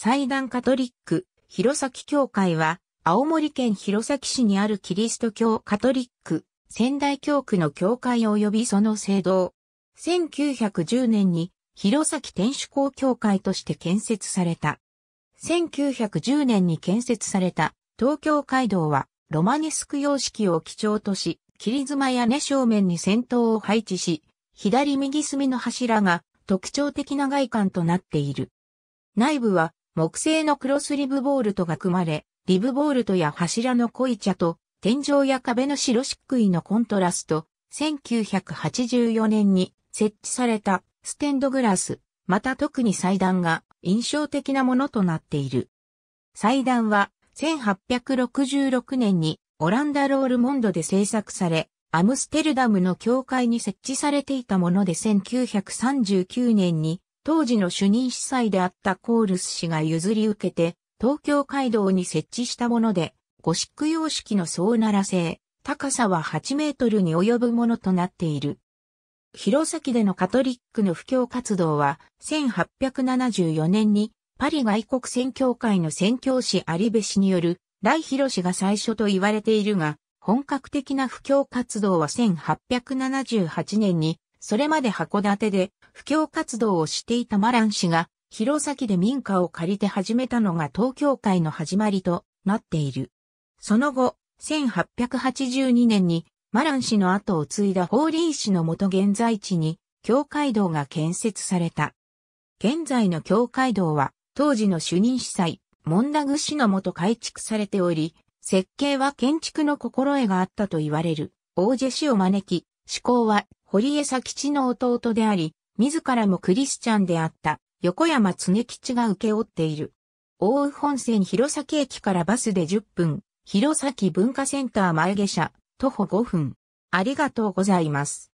祭壇カトリック、弘前教会は、青森県弘前市にあるキリスト教カトリック、仙台教区の教会及びその聖堂。1910年に、弘前天守公教会として建設された。1910年に建設された東京街道は、ロマネスク様式を基調とし、切妻屋根正面に先頭を配置し、左右隅の柱が特徴的な外観となっている。内部は木製のクロスリブボールトが組まれ、リブボールトや柱の濃い茶と、天井や壁の白漆喰のコントラスト、1984年に設置されたステンドグラス、また特に祭壇が印象的なものとなっている。祭壇は1866年にオランダロールモンドで制作され、アムステルダムの教会に設置されていたもので1939年に当時の主任司祭であったコールス氏が譲り受けて、東京街道に設置したもので、ゴシック様式の総なら性、高さは8メートルに及ぶものとなっている。弘前でのカトリックの布教活動は、1874年にパリ外国宣教会の宣教師有部氏による、大広氏が最初と言われているが、本格的な布教活動は1878年にそれまで函館で布教活動をしていたマラン氏が、弘前で民家を借りて始めたのが東京会の始まりとなっている。その後、1882年にマラン氏の後を継いだ法輪氏の元現在地に、教会堂が建設された。現在の教会堂は、当時の主任司祭、モンダグ氏の元改築されており、設計は建築の心得があったと言われる、王子氏を招き、思考は堀江佐吉の弟であり、自らもクリスチャンであった横山常吉が受け負っている。大宇本線弘前駅からバスで10分、弘前文化センター前下車、徒歩5分。ありがとうございます。